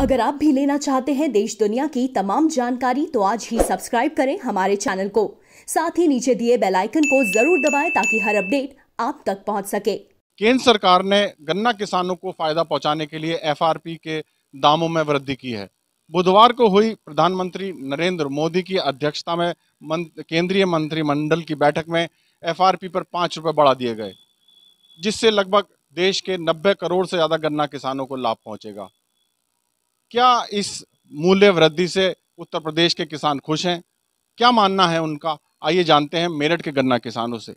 अगर आप भी लेना चाहते हैं देश दुनिया की तमाम जानकारी तो आज ही सब्सक्राइब करें हमारे चैनल को साथ ही नीचे दिए बेल आइकन को जरूर दबाएं ताकि हर अपडेट आप तक पहुंच सके केंद्र सरकार ने गन्ना किसानों को फायदा पहुंचाने के लिए एफआरपी के दामों में वृद्धि की है बुधवार को हुई प्रधानमंत्री नरेंद्र मोदी की अध्यक्षता में केंद्रीय मंत्रिमंडल की बैठक में एफ पर पाँच रुपये बढ़ा दिए गए जिससे लगभग देश के नब्बे करोड़ से ज़्यादा गन्ना किसानों को लाभ पहुँचेगा क्या इस मूल्य वृद्धि से उत्तर प्रदेश के किसान खुश हैं क्या मानना है उनका आइए जानते हैं मेरठ के गन्ना किसानों से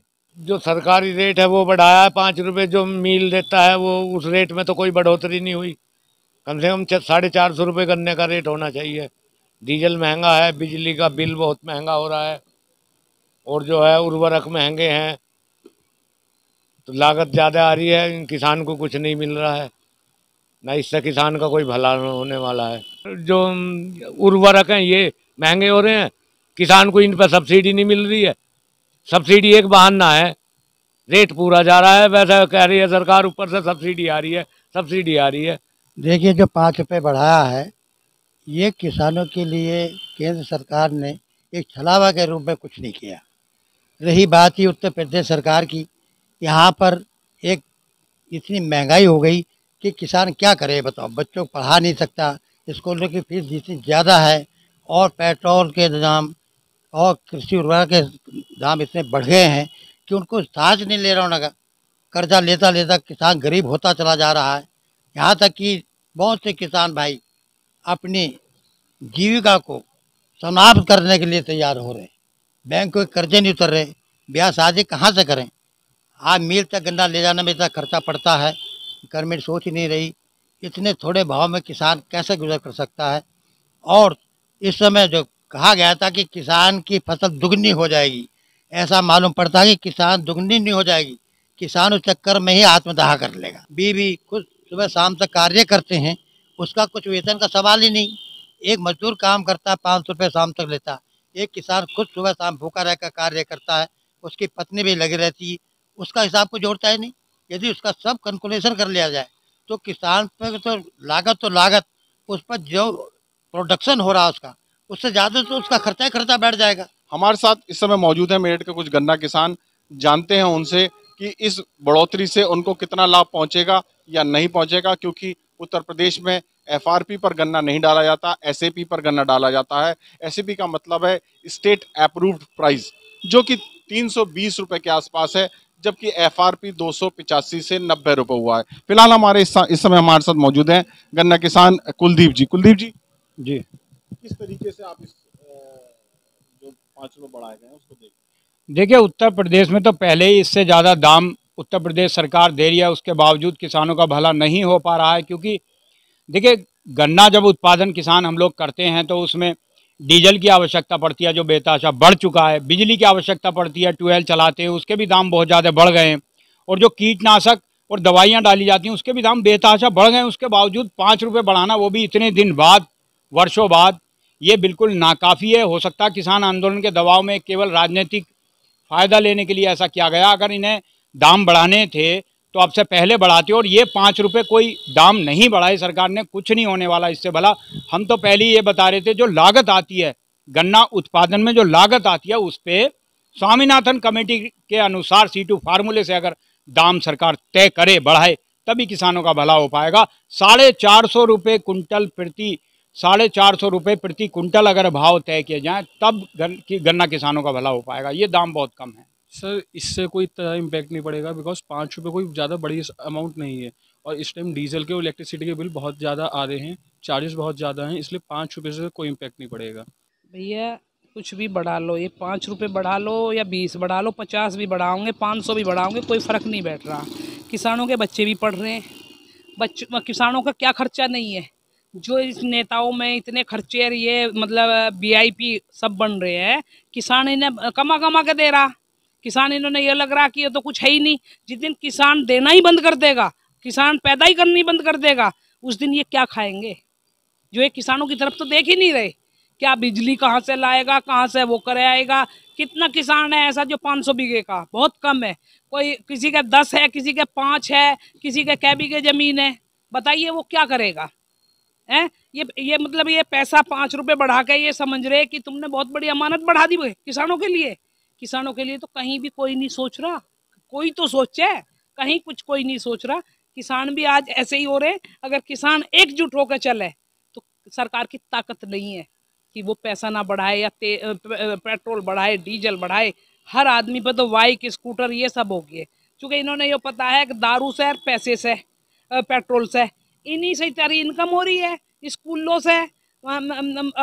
जो सरकारी रेट है वो बढ़ाया है पाँच रुपये जो मील देता है वो उस रेट में तो कोई बढ़ोतरी नहीं हुई कम से कम साढ़े चार सौ रुपये गन्ने का रेट होना चाहिए डीजल महंगा है बिजली का बिल बहुत महंगा हो रहा है और जो है उर्वरक महंगे हैं तो लागत ज़्यादा आ रही है किसान को कुछ नहीं मिल रहा है ना इससे किसान का कोई भला होने वाला है जो उर्वरक हैं ये महंगे हो रहे हैं किसान को इन पर सब्सिडी नहीं मिल रही है सब्सिडी एक बहाना है रेट पूरा जा रहा है वैसा कह रही है सरकार ऊपर से सब्सिडी आ रही है सब्सिडी आ रही है देखिए जो पाँच रुपये बढ़ाया है ये किसानों के लिए केंद्र सरकार ने एक छलावा के रूप में कुछ नहीं किया रही बात ही उत्तर प्रदेश सरकार की यहाँ पर एक इतनी महंगाई हो गई कि किसान क्या करे बताओ बच्चों को पढ़ा नहीं सकता स्कूलों की फीस जितनी ज़्यादा है और पेट्रोल के दाम और कृषि उर्वरक के दाम इतने बढ़ गए हैं कि उनको साँस नहीं ले रहा होना कर्जा लेता लेता किसान गरीब होता चला जा रहा है यहाँ तक कि बहुत से किसान भाई अपनी जीविका को समाप्त करने के लिए तैयार हो रहे बैंक के कर्जे नहीं उतर रहे ब्याह शादी कहाँ से करें आज मील तक गन्ना ले जाने में इतना खर्चा पड़ता है गवर्नमेंट सोच ही नहीं रही इतने थोड़े भाव में किसान कैसे गुजर कर सकता है और इस समय जो कहा गया था कि किसान की फसल दुगनी हो जाएगी ऐसा मालूम पड़ता है कि किसान दुगनी नहीं हो जाएगी किसान उस चक्कर में ही आत्मदाह कर लेगा बीवी खुद सुबह शाम तक कार्य करते हैं उसका कुछ वेतन का सवाल ही नहीं एक मजदूर काम करता है पाँच सौ रुपये शाम तक लेता एक किसान खुद सुबह शाम भूखा रहकर कार्य करता है उसकी पत्नी भी लगी रहती है उसका हिसाब को जोड़ता ही नहीं यदि उसका सब कैलकुलेशन कर लिया जाए तो किसान पर तो लागत तो लागत उस पर जो प्रोडक्शन हो रहा है उसका उससे ज़्यादा तो उसका खर्चा ही खर्चा बैठ जाएगा हमारे साथ इस समय मौजूद है मेरठ के कुछ गन्ना किसान जानते हैं उनसे कि इस बढ़ोतरी से उनको कितना लाभ पहुंचेगा या नहीं पहुंचेगा क्योंकि उत्तर प्रदेश में एफ पर गन्ना नहीं डाला जाता एस पर गन्ना डाला जाता है एस का मतलब है स्टेट अप्रूव्ड प्राइस जो कि तीन सौ के आसपास है जबकि एफ आर पी दो सौ पिचासी से नब्बे रुपये हुआ है फिलहाल हमारे इस, समय हमारे साथ मौजूद हैं गन्ना किसान कुलदीप जी कुलदीप जी जी किस तरीके से आप इस जो पाँच रुपये बढ़ाए गए उसको देखिए देखिए उत्तर प्रदेश में तो पहले ही इससे ज़्यादा दाम उत्तर प्रदेश सरकार दे रही है उसके बावजूद किसानों का भला नहीं हो पा रहा है क्योंकि देखिए गन्ना जब उत्पादन किसान हम लोग करते हैं तो उसमें डीजल की आवश्यकता पड़ती है जो बेताशा बढ़ चुका है बिजली की आवश्यकता पड़ती है ट्यूबवेल चलाते हैं उसके भी दाम बहुत ज़्यादा बढ़ गए हैं और जो कीटनाशक और दवाइयाँ डाली जाती हैं उसके भी दाम बेतहाशा बढ़ गए उसके बावजूद पाँच रुपये बढ़ाना वो भी इतने दिन बाद वर्षों बाद ये बिल्कुल नाकाफ़ी है हो सकता है किसान आंदोलन के दबाव में केवल राजनीतिक फ़ायदा लेने के लिए ऐसा किया गया अगर इन्हें दाम बढ़ाने थे तो आपसे पहले बढ़ाते और ये पाँच रुपये कोई दाम नहीं बढ़ाए सरकार ने कुछ नहीं होने वाला इससे भला हम तो पहले ये बता रहे थे जो लागत आती है गन्ना उत्पादन में जो लागत आती है उस पर स्वामीनाथन कमेटी के अनुसार सी टू फार्मूले से अगर दाम सरकार तय करे बढ़ाए तभी किसानों का भला हो पाएगा साढ़े चार सौ रुपये कुंटल प्रति साढ़े चार सौ रुपये प्रति कुंटल अगर भाव तय किए जाएँ तब गन्ना किसानों का भला हो पाएगा ये दाम बहुत कम है सर इससे कोई इतना इम्पैक्ट नहीं पड़ेगा बिकॉज पाँच रुपये कोई ज़्यादा बड़ी अमाउंट नहीं है और इस टाइम डीजल के और इलेक्ट्रिसिटी के बिल बहुत ज़्यादा आ रहे हैं चार्जेस बहुत ज़्यादा हैं इसलिए पाँच रुपये से कोई इम्पैक्ट नहीं पड़ेगा भैया कुछ भी बढ़ा लो ये पाँच रुपये बढ़ा लो या बीस बढ़ा लो पचास भी बढ़ाओगे पाँच सौ भी बढ़ाओगे कोई फ़र्क नहीं बैठ रहा किसानों के बच्चे भी पढ़ रहे हैं बच्चों किसानों का क्या खर्चा नहीं है जो इस नेताओं में इतने खर्चे ये मतलब वीआईपी सब बन रहे हैं किसान इन्हें कमा कमा के दे रहा किसान इन्होंने ये लग रहा कि ये तो कुछ है ही नहीं जिस दिन किसान देना ही बंद कर देगा किसान पैदा ही करनी बंद कर देगा उस दिन ये क्या खाएंगे जो ये किसानों की तरफ तो देख ही नहीं रहे क्या बिजली कहाँ से लाएगा कहाँ से वो कर आएगा कितना किसान है ऐसा जो 500 बीघे का बहुत कम है कोई किसी के दस है किसी के पाँच है किसी के कै बीघे जमीन है बताइए वो क्या करेगा हैं ये ये मतलब ये पैसा पाँच रुपये बढ़ा के ये समझ रहे कि तुमने बहुत बड़ी अमानत बढ़ा दी किसानों के लिए किसानों के लिए तो कहीं भी कोई नहीं सोच रहा कोई तो सोचे कहीं कुछ कोई नहीं सोच रहा किसान भी आज ऐसे ही हो रहे अगर किसान एकजुट होकर चले तो सरकार की ताकत नहीं है कि वो पैसा ना बढ़ाए या पेट्रोल बढ़ाए डीजल बढ़ाए हर आदमी पर तो बाइक स्कूटर ये सब हो गए क्योंकि इन्होंने ये पता है कि दारू से पैसे से पेट्रोल से इन्हीं से तेरी इनकम हो रही है स्कूलों से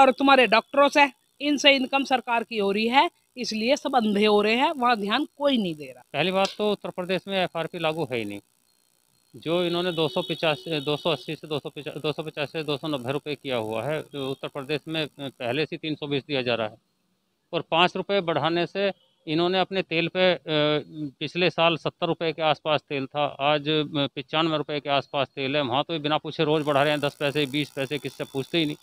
और तुम्हारे डॉक्टरों से इनसे इनकम सरकार की हो रही है इसलिए सब अंधे हो रहे हैं वहाँ ध्यान कोई नहीं दे रहा पहली बात तो उत्तर प्रदेश में एफ लागू है ही नहीं जो इन्होंने दो सौ पिचासी दो सौ अस्सी से दो सौ पिचा दो सौ पचास से दो सौ नब्बे रुपये किया हुआ है उत्तर प्रदेश में पहले से तीन सौ बीस दिया जा रहा है और पाँच रुपये बढ़ाने से इन्होंने अपने तेल पे पिछले साल सत्तर रुपये के आसपास तेल था आज पचानवे रुपये के आसपास तेल है वहाँ तो बिना पूछे रोज़ बढ़ा रहे हैं दस पैसे बीस पैसे किससे पूछते ही नहीं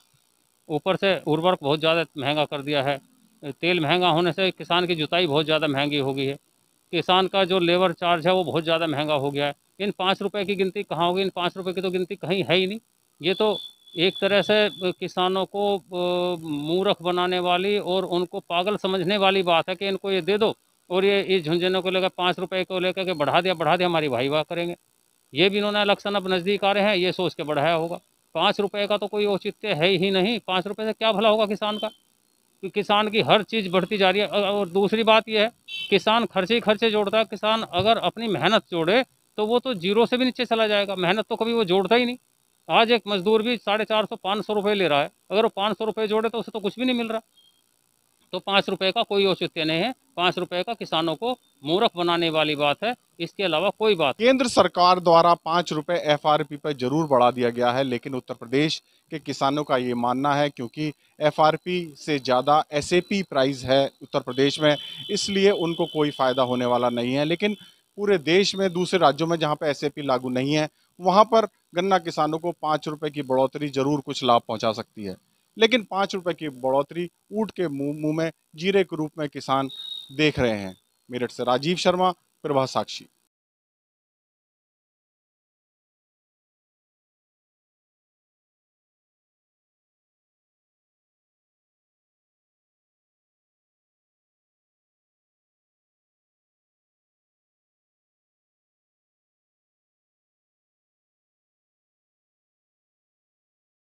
ऊपर से उर्वरक बहुत ज़्यादा महंगा कर दिया है तेल महंगा होने से किसान की जुताई बहुत ज़्यादा महंगी हो गई है किसान का जो लेबर चार्ज है वो बहुत ज़्यादा महंगा हो गया है इन पाँच रुपये की गिनती कहाँ होगी इन पाँच रुपये की तो गिनती कहीं है ही नहीं ये तो एक तरह से किसानों को मूर्ख बनाने वाली और उनको पागल समझने वाली बात है कि इनको ये दे दो और ये इस झुंझुनों को लेकर पाँच रुपये को लेकर के बढ़ा दिया बढ़ा दिया हमारी भाई वाह करेंगे ये भी इन्होंने इलेक्शन अब नज़दीक आ रहे हैं ये सोच के बढ़ाया होगा पाँच रुपये का तो कोई औचित्य है ही नहीं पाँच रुपये से क्या भला होगा किसान का कि किसान की हर चीज़ बढ़ती जा रही है और दूसरी बात यह है किसान खर्चे खर्चे जोड़ता है किसान अगर अपनी मेहनत जोड़े तो वो तो जीरो से भी नीचे चला जाएगा मेहनत तो कभी वो जोड़ता ही नहीं आज एक मजदूर भी साढ़े चार सौ पाँच सौ रुपये ले रहा है अगर वो पाँच सौ रुपये जोड़े तो उसे तो कुछ भी नहीं मिल रहा तो पाँच रुपये का कोई औचित्य नहीं है पाँच रुपये का किसानों को मूर्ख बनाने वाली बात है इसके अलावा कोई बात केंद्र सरकार द्वारा पाँच रुपये एफ आर पी पर जरूर बढ़ा दिया गया है लेकिन उत्तर प्रदेश के किसानों का ये मानना है क्योंकि एफ आर पी से ज़्यादा एस ए पी प्राइस है उत्तर प्रदेश में इसलिए उनको कोई फ़ायदा होने वाला नहीं है लेकिन पूरे देश में दूसरे राज्यों में जहाँ पर एस ए पी लागू नहीं है वहाँ पर गन्ना किसानों को पाँच रुपये की बढ़ोतरी ज़रूर कुछ लाभ पहुँचा सकती है लेकिन पाँच रुपये की बढ़ोतरी ऊँट के मुँह में जीरे के रूप में किसान देख रहे हैं मेरठ से राजीव शर्मा प्रभा साक्षी